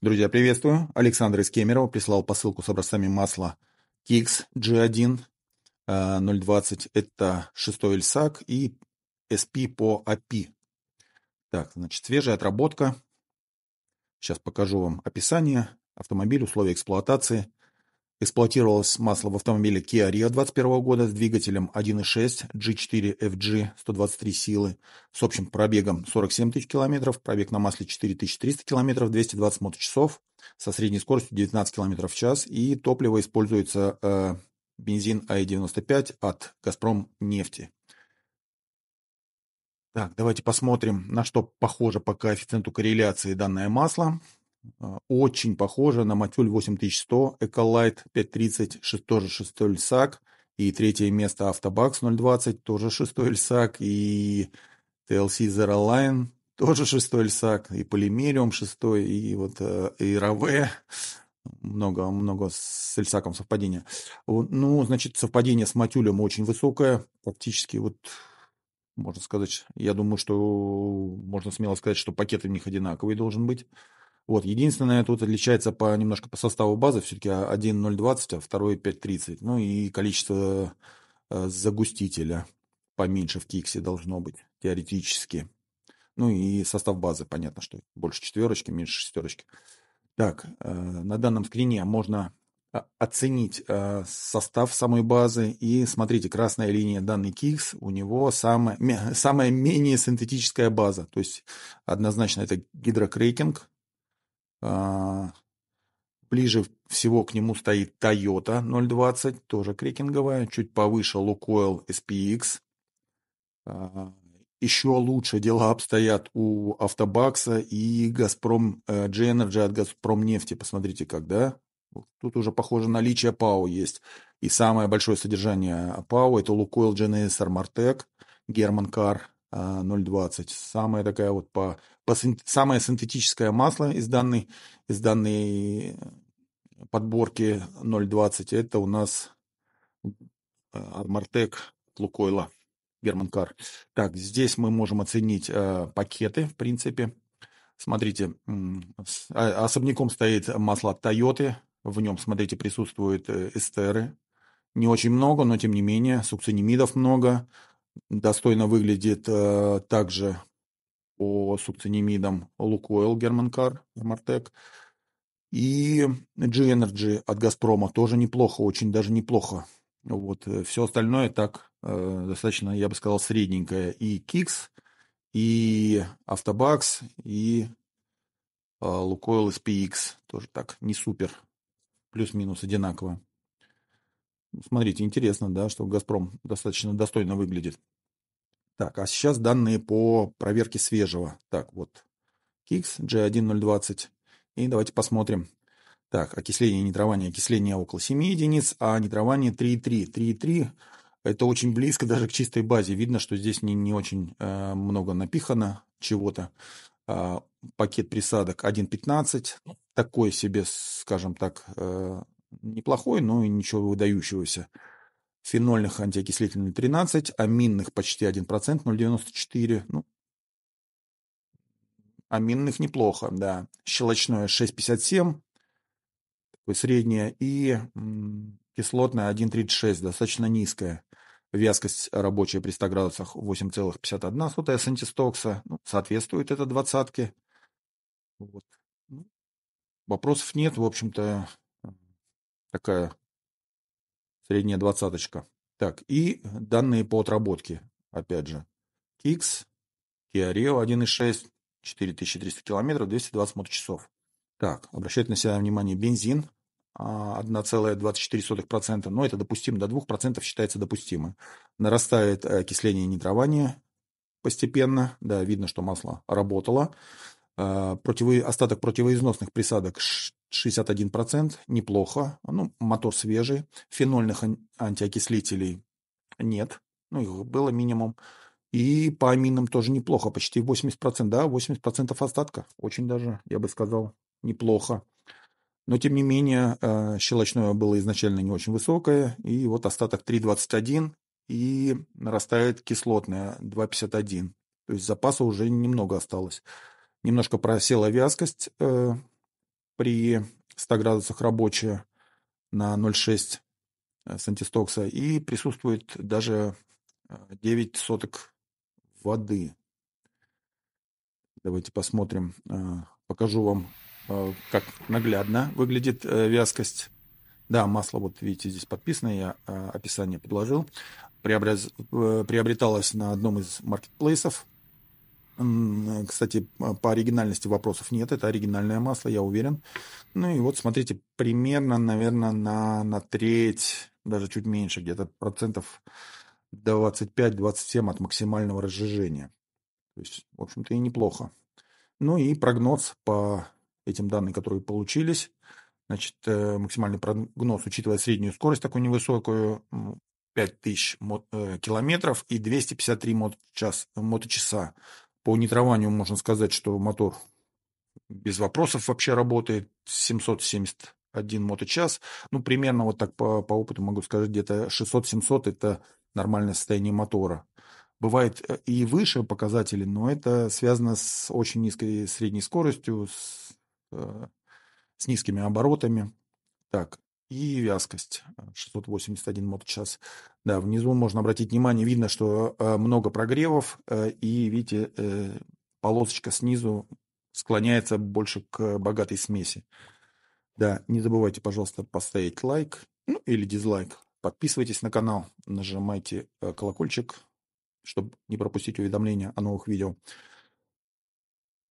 Друзья, приветствую. Александр из Кемерово прислал посылку с образцами масла Kix G1 020. Э, это шестой Эльсак и SP по API. Так, значит, свежая отработка. Сейчас покажу вам описание. Автомобиль, условия эксплуатации. Эксплуатировалось масло в автомобиле Kia Rio 2021 года с двигателем 1.6 G4 FG 123 силы с общим пробегом 47 тысяч километров, пробег на масле 4300 километров, 220 моточасов со средней скоростью 19 километров в час и топливо используется э, бензин АИ-95 от «Газпром нефти». Так, давайте посмотрим, на что похоже по коэффициенту корреляции данное масло. А, очень похожа на Матюль 8100, Эколайт 530, тоже шестой Льсак, и третье место Автобакс 020, тоже шестой Льсак, и TLC Zero Line, тоже шестой Льсак, и Полимериум шестой, и вот э, и РВ, много, много с Эльсаком совпадения. Ну, значит, совпадение с Матюлем очень высокое, практически вот можно сказать, я думаю, что можно смело сказать, что пакет у них одинаковый должен быть. Вот, единственное, тут отличается по, немножко по составу базы, все-таки 1.020, а второй 5.30. Ну и количество э, загустителя поменьше в киксе должно быть, теоретически. Ну и состав базы, понятно, что больше четверочки, меньше шестерочки. Так, э, на данном скрине можно э, оценить состав самой базы. И смотрите, красная линия данный Kix, у него самая, самая менее синтетическая база. То есть однозначно это гидрокрекинг, а, ближе всего к нему стоит Toyota 020, тоже крекинговая, чуть повыше Лукойл SPX. А, еще лучше дела обстоят у Автобакса и Газпром э, G-Energy от Газпром нефти. Посмотрите, как да Тут уже, похоже, наличие ПАО есть. И самое большое содержание ПАО – это Лукойл GNS Армартек, Герман Кар 0,20. А, Самая такая вот по, по самое синтетическое масло из данной, из данной э, подборки 0,20 это у нас э, Армартек Лукойла Кар Так, здесь мы можем оценить э, пакеты, в принципе. Смотрите, а, особняком стоит масло Тойоты. В нем, смотрите, присутствуют э, эстеры. Не очень много, но тем не менее, сукцинимидов много. Достойно выглядит э, также по субцинемидам Лукойл Германкар, Мартек И G-Energy от Газпрома тоже неплохо, очень даже неплохо. Вот, э, все остальное так э, достаточно, я бы сказал, средненькое. И Кикс, и Автобакс, и э, Лукойл SPX тоже так, не супер. Плюс-минус одинаково. Смотрите, интересно, да, что «Газпром» достаточно достойно выглядит. Так, а сейчас данные по проверке свежего. Так, вот, Kix G1020. И давайте посмотрим. Так, окисление и нитрование. Окисление около 7 единиц, а нитрование 3,3. 3,3 это очень близко даже к чистой базе. Видно, что здесь не, не очень э, много напихано чего-то. Э, пакет присадок 1.15. Такое себе, скажем так, э, неплохой, но и ничего выдающегося. Фенольных антиокислительных 13, аминных почти 1%, 0,94. Ну, аминных неплохо, да. Щелочное 6,57, такое среднее, и кислотная 1,36, достаточно низкая. Вязкость рабочая при 100 градусах 8,51 сантистокса. Ну, соответствует это двадцатке. Вот. Ну, вопросов нет, в общем-то, такая средняя двадцаточка. Так, и данные по отработке, опять же. Кикс, Kia Rio 1.6, 4300 километров, 220 моточасов. Так, обращайте на себя внимание, бензин 1,24%, а, но это допустимо, до 2% считается допустимо. Нарастает э, окисление и нитрование постепенно, да, видно, что масло работало. А, противо... Остаток противоизносных присадок 61% неплохо, ну, мотор свежий, фенольных антиокислителей нет, ну, их было минимум. И по аминам тоже неплохо, почти 80%, да, 80% остатка, очень даже, я бы сказал, неплохо. Но, тем не менее, э, щелочное было изначально не очень высокое, и вот остаток 3,21, и нарастает кислотное 2,51. То есть запаса уже немного осталось. Немножко просела вязкость, э, при 100 градусах рабочая на 0,6 э, с антистокса, и присутствует даже 9 э, соток воды. Давайте посмотрим, э, покажу вам, как наглядно выглядит вязкость. Да, масло, вот видите, здесь подписано, я описание подложил. Приобрез... Приобреталось на одном из маркетплейсов – кстати, по оригинальности вопросов нет, это оригинальное масло, я уверен. Ну и вот смотрите, примерно, наверное, на, на треть, даже чуть меньше, где-то процентов 25-27 от максимального разжижения. То есть, в общем-то, и неплохо. Ну и прогноз по этим данным, которые получились. Значит, э, максимальный прогноз, учитывая среднюю скорость такую невысокую, 5000 э, километров и 253 моточаса. По нитрованию можно сказать, что мотор без вопросов вообще работает 771 моточас. Ну, примерно вот так по, по опыту могу сказать, где-то 600-700 – это нормальное состояние мотора. Бывает э, и выше показатели, но это связано с очень низкой средней скоростью, с, э, с низкими оборотами. Так, и вязкость 681 э, моточас. Да, внизу можно обратить внимание, видно, что э, много прогревов, э, и видите, полосочка снизу склоняется больше к богатой смеси. Да, не забывайте, пожалуйста, поставить лайк ну, или дизлайк. Подписывайтесь на канал, нажимайте колокольчик, чтобы не пропустить уведомления о новых видео.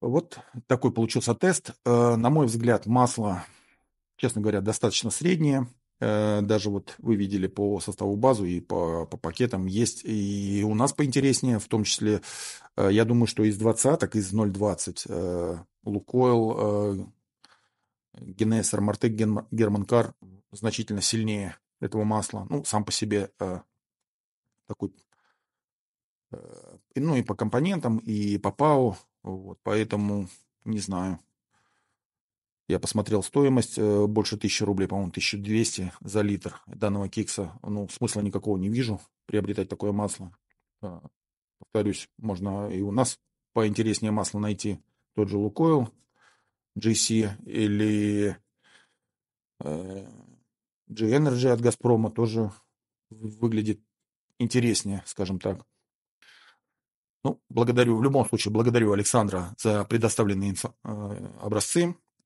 Вот такой получился тест. На мой взгляд, масло честно говоря, достаточно средние. Э, даже вот вы видели по составу базу и по, по пакетам есть и у нас поинтереснее, в том числе, э, я думаю, что из двадцаток, из 0.20 э, Лукойл, Генес, Армартек, Германкар значительно сильнее этого масла. Ну, сам по себе такой ну и по компонентам, и по ПАУ, вот, поэтому не знаю. Я посмотрел стоимость, э, больше 1000 рублей, по-моему, 1200 за литр данного кекса. Ну, смысла никакого не вижу приобретать такое масло. А, повторюсь, можно и у нас поинтереснее масло найти. Тот же Лукойл GC или э, G-Energy от Газпрома тоже выглядит интереснее, скажем так. Ну, благодарю, в любом случае, благодарю Александра за предоставленные инфо- э, образцы.